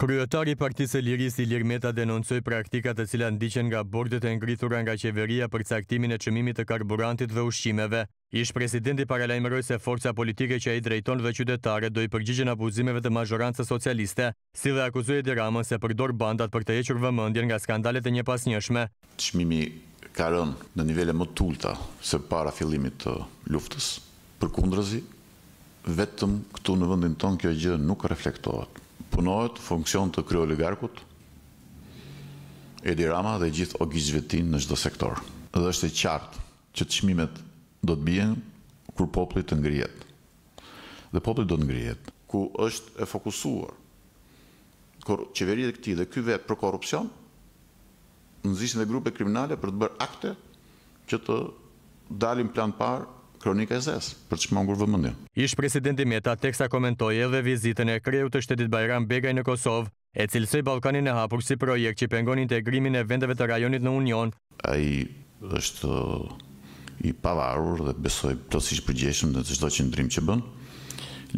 Kryetari partisë e liris i Lirmeta denoncoj praktikat e cila ndiqen nga bordet e ngritura nga qeveria për caktimin e qëmimit të karburantit dhe ushqimeve. Ish presidenti paralajmëroj se forca politike që a i drejton dhe qytetare do i përgjigjen abuzimeve të mazhorantës socialiste, si dhe akuzoj e diramën se përdor bandat për të eqër vëmëndjen nga skandalet e një pas njëshme. Qëmimi karën në nivele më tulta se para fillimit të luftës për kundrazi, vetëm këtu në vëndin tonë kjo gjë nuk reflektohet punohet funksion të kryo oligarkut, Edi Rama dhe gjithë o gjithëve në gjithë sektor. Dhe është e qartë që të shmimet do të bjenë kur poplit të ngrijet. Dhe poplit do të ngrijet. Ku është e fokusuar, kur qeverit e këti dhe kyve për korupcion, nëzishtën dhe grupe kriminale për të bërë akte që të dalin plan parë kronika e zes, për që ngurë vëmëndin. Ishë presidenti Meta, teksa komentoj edhe vizitën e kreju të shtetit Bajram Begaj në Kosovë, e cilësoj Balkanin e hapur si projekt që pengon integrimin e vendeve të rajonit në Union. A i është i pavarur dhe besoj plësish përgjeshëm dhe të shdo që ndrim që bënë,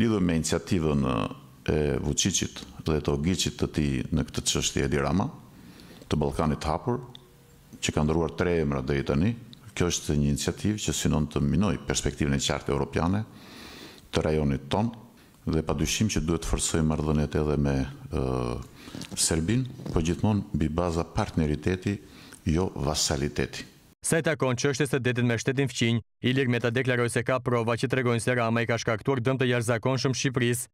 lidhë me iniciativën e Vucicit dhe të Ogicit të ti në këtë qështje e dirama të Balkanit hapur, që ka ndëruar tre emra dhe i tani, kjo është një iniciativë që synon të minoj perspektivën e qartë europiane të rajonit ton dhe pa dyshim që duhet të forsojmë mardhënjet edhe me Serbin, po gjithmonë bi baza partneriteti, jo vasaliteti. Sa i takon që është e së detin me shtetin fqinj, Ilir Meta deklaroj se ka prova që tregojnë se Rama i ka shkaktuar dëmë të jarë shumë Shqipëris